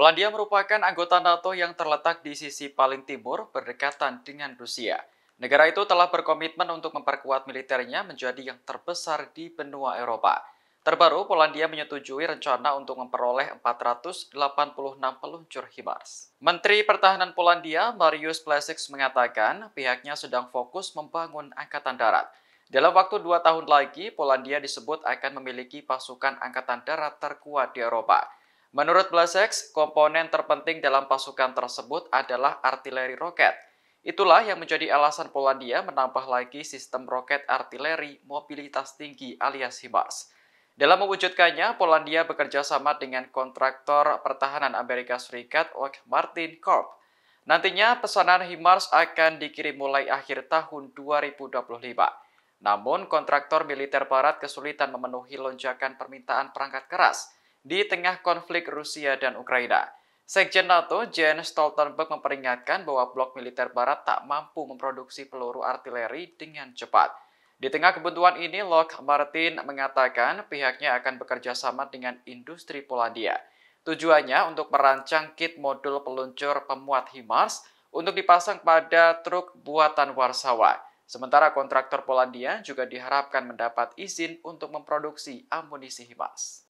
Polandia merupakan anggota NATO yang terletak di sisi paling timur berdekatan dengan Rusia. Negara itu telah berkomitmen untuk memperkuat militernya menjadi yang terbesar di benua Eropa. Terbaru, Polandia menyetujui rencana untuk memperoleh 486 peluncur HIMARS. Menteri Pertahanan Polandia, Marius Plesix, mengatakan pihaknya sedang fokus membangun angkatan darat. Dalam waktu dua tahun lagi, Polandia disebut akan memiliki pasukan angkatan darat terkuat di Eropa. Menurut Blasex, komponen terpenting dalam pasukan tersebut adalah artileri roket. Itulah yang menjadi alasan Polandia menambah lagi sistem roket artileri mobilitas tinggi alias HIMARS. Dalam mewujudkannya, Polandia bekerja sama dengan kontraktor pertahanan Amerika Serikat Lockheed Martin Corp. Nantinya pesanan HIMARS akan dikirim mulai akhir tahun 2025. Namun, kontraktor militer barat kesulitan memenuhi lonjakan permintaan perangkat keras – di tengah konflik Rusia dan Ukraina. Sekjen NATO Jens Stoltenberg memperingatkan bahwa blok militer barat tak mampu memproduksi peluru artileri dengan cepat. Di tengah kebutuhan ini, Lock Martin mengatakan pihaknya akan bekerja sama dengan industri Polandia. Tujuannya untuk merancang kit modul peluncur pemuat HIMARS untuk dipasang pada truk buatan Warsawa. Sementara kontraktor Polandia juga diharapkan mendapat izin untuk memproduksi amunisi HIMARS.